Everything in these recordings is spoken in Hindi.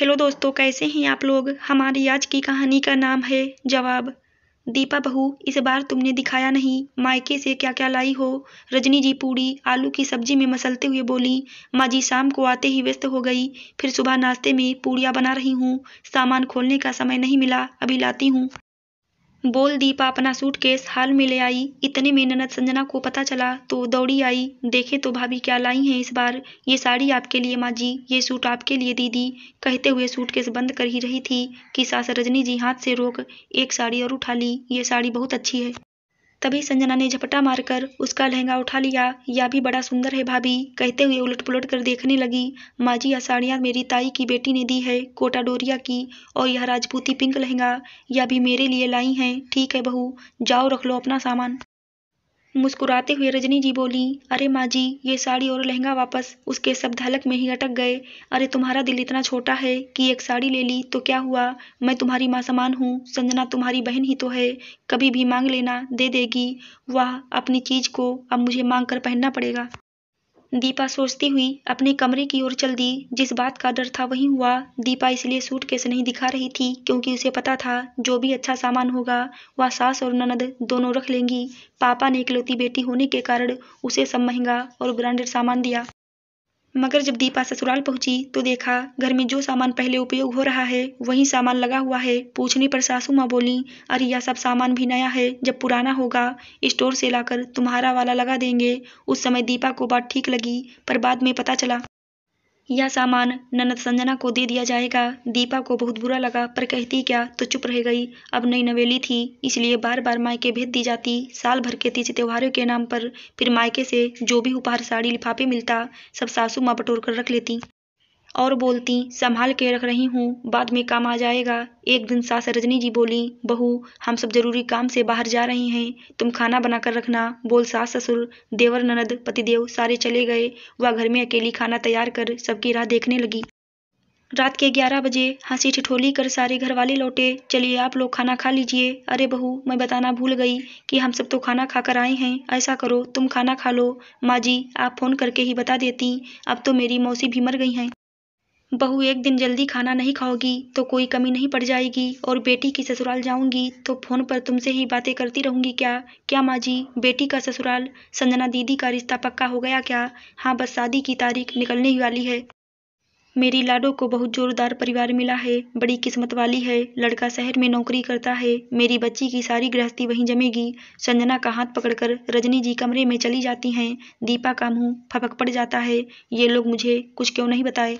हेलो दोस्तों कैसे हैं आप लोग हमारी आज की कहानी का नाम है जवाब दीपा बहू इस बार तुमने दिखाया नहीं मायके से क्या क्या लाई हो रजनी जी पूड़ी आलू की सब्जी में मसलते हुए बोली माँ जी शाम को आते ही व्यस्त हो गई फिर सुबह नाश्ते में पूड़ियाँ बना रही हूँ सामान खोलने का समय नहीं मिला अभी लाती हूँ बोल दीपा अपना सूटकेस हाल में ले आई इतने में ननद संजना को पता चला तो दौड़ी आई देखे तो भाभी क्या लाई हैं इस बार ये साड़ी आपके लिए माँ जी ये सूट आपके लिए दीदी कहते हुए सूटकेस बंद कर ही रही थी कि सास रजनी जी हाथ से रोक एक साड़ी और उठा ली ये साड़ी बहुत अच्छी है तभी संजना ने झपटा मारकर उसका लहंगा उठा लिया यह भी बड़ा सुंदर है भाभी कहते हुए उलट पुलट कर देखने लगी माँ जी यह साड़ियाँ मेरी ताई की बेटी ने दी है कोटा डोरिया की और यह राजपूती पिंक लहंगा यह भी मेरे लिए लाई हैं ठीक है बहू जाओ रख लो अपना सामान मुस्कुराते हुए रजनी जी बोली "अरे माँ जी, ये साड़ी और लहंगा वापस उसके सब धलक में ही अटक गए। अरे तुम्हारा दिल इतना छोटा है कि एक साड़ी ले ली तो क्या हुआ? मैं तुम्हारी माँ समान हूँ। संजना तुम्हारी बहन ही तो है। कभी भी मांग लेना, दे देगी। वाह, अपनी चीज को अब मुझे मांग कर पहनना पड़ेगा।" दीपा सोचती हुई अपने कमरे की ओर चल दी जिस बात का डर था वही हुआ दीपा इसलिए सूट केस नहीं दिखा रही थी क्योंकि उसे पता था जो भी अच्छा सामान होगा वह सास और ननद दोनों रख लेंगी पापा ने इकलौती बेटी होने के कारण उसे सब महंगा और ब्रांडेड सामान दिया मगर जब दीपा ससुराल पहुंची तो देखा घर में जो सामान पहले उपयोग हो रहा है वही सामान लगा हुआ है पूछने पर सासू माँ बोली अरे यह सब सामान भी नया है जब पुराना होगा स्टोर से लाकर तुम्हारा वाला लगा देंगे उस समय दीपा को बात ठीक लगी पर बाद में पता चला यह सामान ननद संजना को दे दिया जाएगा दीपा को बहुत बुरा लगा पर कहती क्या तो चुप रह गई अब नई नवेली थी इसलिए बार बार मायके भेज दी जाती साल भर के तीज त्योहारों के नाम पर फिर मायके से जो भी उपहार साड़ी लिफाफे मिलता सब सासू माँ बटोर कर रख लेती और बोलती संभाल के रख रही हूँ बाद में काम आ जाएगा एक दिन सास रजनी जी बोली बहू हम सब जरूरी काम से बाहर जा रहे हैं तुम खाना बनाकर रखना बोल सास ससुर देवर ननद पतिदेव सारे चले गए वह घर में अकेली खाना तैयार कर सबकी राह देखने लगी रात के ग्यारह बजे हंसी ठिठोली कर सारे घर वाले लौटे चलिए आप लोग खाना खा लीजिए अरे बहू मैं बताना भूल गई कि हम सब तो खाना खाकर आए हैं ऐसा करो तुम खाना खा लो माँ जी आप फ़ोन करके ही बता देती अब तो मेरी मौसी भी मर गई हैं बहू एक दिन जल्दी खाना नहीं खाओगी तो कोई कमी नहीं पड़ जाएगी और बेटी की ससुराल जाऊंगी तो फोन पर तुमसे ही बातें करती रहूंगी क्या क्या माँ जी बेटी का ससुराल संजना दीदी का रिश्ता पक्का हो गया क्या हाँ बस शादी की तारीख निकलने ही वाली है मेरी लाडो को बहुत जोरदार परिवार मिला है बड़ी किस्मत वाली है लड़का शहर में नौकरी करता है मेरी बच्ची की सारी गृहस्थी वहीं जमेगी संजना का हाथ पकड़कर रजनी जी कमरे में चली जाती हैं दीपा का मुँह फपक पड़ जाता है ये लोग मुझे कुछ क्यों नहीं बताए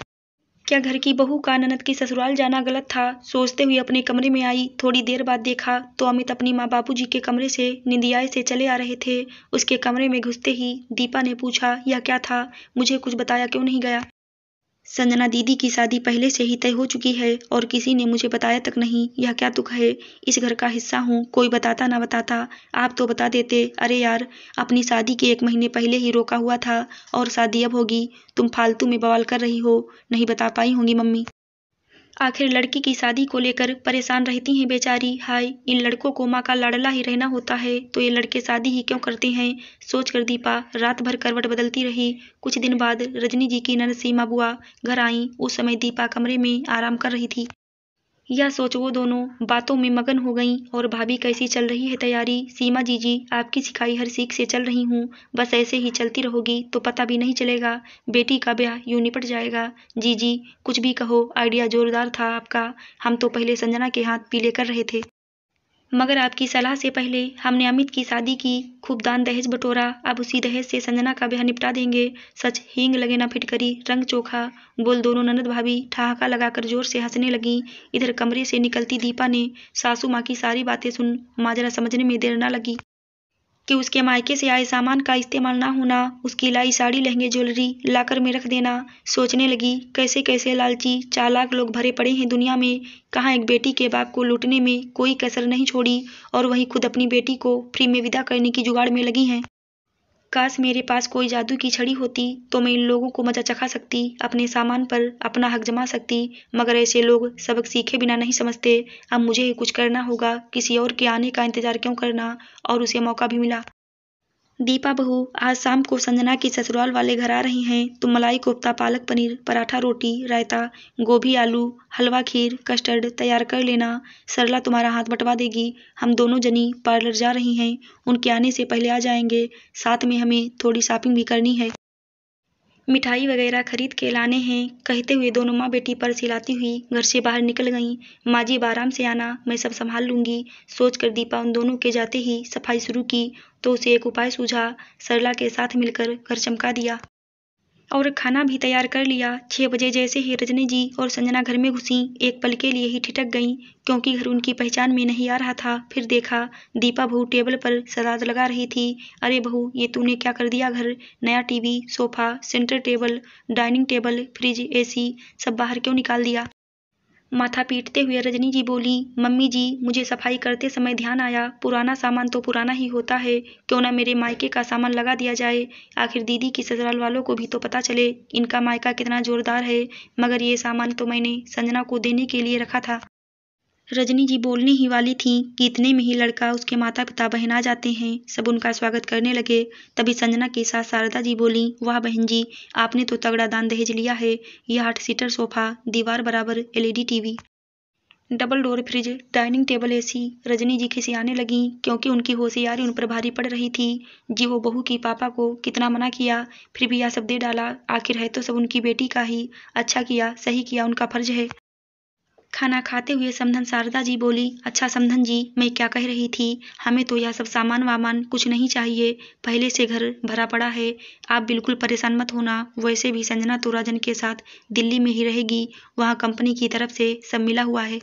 क्या घर की बहू का ननद के ससुराल जाना गलत था सोचते हुए अपने कमरे में आई थोड़ी देर बाद देखा तो अमित अपनी माँ जी के कमरे से निंदियाए से चले आ रहे थे उसके कमरे में घुसते ही दीपा ने पूछा यह क्या था मुझे कुछ बताया क्यों नहीं गया संजना दीदी की शादी पहले से ही तय हो चुकी है और किसी ने मुझे बताया तक नहीं यह क्या दुख है इस घर का हिस्सा हूँ कोई बताता ना बताता आप तो बता देते अरे यार अपनी शादी के एक महीने पहले ही रोका हुआ था और शादी अब होगी तुम फालतू में बवाल कर रही हो नहीं बता पाई होंगी मम्मी आखिर लड़की की शादी को लेकर परेशान रहती हैं बेचारी हाय इन लड़कों को माँ का लाडला ही रहना होता है तो ये लड़के शादी ही क्यों करते हैं सोच कर दीपा रात भर करवट बदलती रही कुछ दिन बाद रजनी जी की नन सीमा बुआ घर आईं उस समय दीपा कमरे में आराम कर रही थी यह सोच वो दोनों बातों में मगन हो गईं और भाभी कैसी चल रही है तैयारी सीमा जी जी आपकी सिखाई हर सीख से चल रही हूँ बस ऐसे ही चलती रहोगी तो पता भी नहीं चलेगा बेटी का ब्याह यूँ निपट जाएगा जी जी कुछ भी कहो आइडिया जोरदार था आपका हम तो पहले संजना के हाथ पीले कर रहे थे मगर आपकी सलाह से पहले हमने अमित की शादी की खूब दान दहेज बटोरा अब उसी दहेज से संजना का ब्याह निपटा देंगे सच हींग लगे ना फिटकरी रंग चोखा बोल दोनों ननद भाभी ठहाका लगाकर जोर से हंसने लगी इधर कमरे से निकलती दीपा ने सासू माँ की सारी बातें सुन माजरा समझने में देर न लगी कि उसके मायके से आए सामान का इस्तेमाल ना होना उसकी लाई साड़ी लहंगे ज्वेलरी लाकर में रख देना सोचने लगी कैसे कैसे लालची चालाक लोग भरे पड़े हैं दुनिया में कहाँ एक बेटी के बाप को लूटने में कोई कसर नहीं छोड़ी और वहीं खुद अपनी बेटी को फ्री में विदा करने की जुगाड़ में लगी हैं काश मेरे पास कोई जादू की छड़ी होती तो मैं इन लोगों को मजा चखा सकती अपने सामान पर अपना हक जमा सकती मगर ऐसे लोग सबक सीखे बिना नहीं समझते अब मुझे ही कुछ करना होगा किसी और के आने का इंतजार क्यों करना और उसे मौका भी मिला दीपा बहू आज शाम को संजना के ससुराल वाले घर आ रही हैं तो मलाई कोफ्ता पालक पनीर पराठा रोटी रायता गोभी आलू हलवा खीर कस्टर्ड तैयार कर लेना सरला तुम्हारा हाथ बटवा देगी हम दोनों जनी पार्लर जा रही हैं उनके आने से पहले आ जाएंगे साथ में हमें थोड़ी शॉपिंग भी करनी है मिठाई वगैरह खरीद के लाने हैं कहते हुए दोनों माँ बेटी पर सिलाती हुई घर से बाहर निकल गईं माँ जी आराम से आना मैं सब संभाल लूँगी सोच कर दीपा उन दोनों के जाते ही सफाई शुरू की तो उसे एक उपाय सूझा सरला के साथ मिलकर घर चमका दिया और खाना भी तैयार कर लिया छः बजे जैसे ही रजनी जी और संजना घर में घुसीं एक पल के लिए ही ठिठक गईं क्योंकि घर उनकी पहचान में नहीं आ रहा था फिर देखा दीपा बहू टेबल पर सलाद लगा रही थी अरे बहू ये तूने क्या कर दिया घर नया TV sofa centre table dining table fridge AC सब बाहर क्यों निकाल दिया माथा पीटते हुए रजनी जी बोली मम्मी जी मुझे सफाई करते समय ध्यान आया पुराना सामान तो पुराना ही होता है क्यों न मेरे मायके का सामान लगा दिया जाए आखिर दीदी की ससुराल वालों को भी तो पता चले इनका मायका कितना जोरदार है मगर ये सामान तो मैंने संजना को देने के लिए रखा था रजनी जी बोलने ही वाली थीं कि इतने में ही लड़का उसके माता पिता बहन आ जाते हैं सब उनका स्वागत करने लगे तभी संजना के साथ शारदा जी बोली वाह बहन जी आपने तो तगड़ा दान दहेज लिया है यह आठ सीटर सोफा दीवार बराबर LED TV double door fridge dining table AC Rajni जी खिसियाने लगी क्योंकि उनकी होशियारी उन पर भारी पड़ रही थी जी वो बहू की पापा को कितना मना किया फिर भी यह सब दे डाला आखिर है तो सब उनकी बेटी का ही अच्छा किया सही किया उनका फर्ज है खाना खाते हुए समधन शारदा जी बोली अच्छा समधन जी मैं क्या कह रही थी हमें तो यह सब सामान वामान कुछ नहीं चाहिए पहले से घर भरा पड़ा है आप बिल्कुल परेशान मत होना वैसे भी संजना तो राजन के साथ दिल्ली में ही रहेगी वहाँ कंपनी की तरफ से सब मिला हुआ है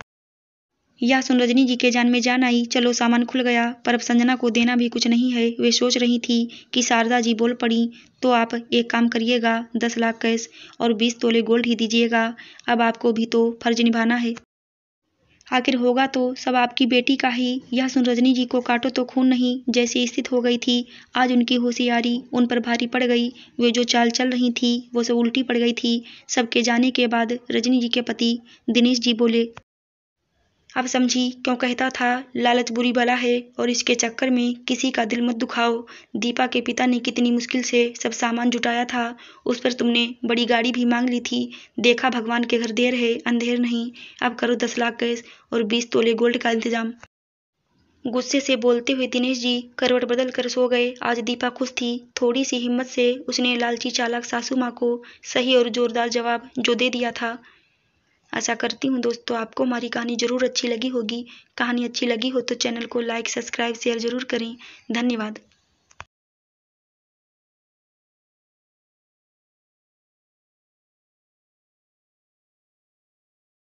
यह सुन रजनी जी के जान में जान आई चलो सामान खुल गया पर अब संजना को देना भी कुछ नहीं है वे सोच रही थी कि शारदा जी बोल पड़ी तो आप एक काम करिएगा दस लाख कैश और बीस तोले गोल्ड ही दीजिएगा अब आपको भी तो फर्ज निभाना है आखिर होगा तो सब आपकी बेटी का ही यह सुन रजनी जी को काटो तो खून नहीं जैसी स्थित हो गई थी आज उनकी होशियारी उन पर भारी पड़ गई वे जो चाल चल रही थी वो सब उल्टी पड़ गई थी सबके जाने के बाद रजनी जी के पति दिनेश जी बोले अब समझी क्यों कहता था लालच बुरी बला है और इसके चक्कर में किसी का दिल मत दुखाओ दीपा के पिता ने कितनी मुश्किल से सब सामान जुटाया था उस पर तुमने बड़ी गाड़ी भी मांग ली थी देखा भगवान के घर देर है अंधेर नहीं अब करो दस लाख कैश और बीस तोले गोल्ड का इंतजाम गुस्से से बोलते हुए दिनेश जी करवट बदल कर सो गए आज दीपा खुश थी थोड़ी सी हिम्मत से उसने लालची चालाक सासू माँ को सही और जोरदार जवाब जो दे दिया था आशा करती हूँ दोस्तों आपको हमारी कहानी ज़रूर अच्छी लगी होगी कहानी अच्छी लगी हो तो चैनल को लाइक सब्सक्राइब शेयर ज़रूर करें धन्यवाद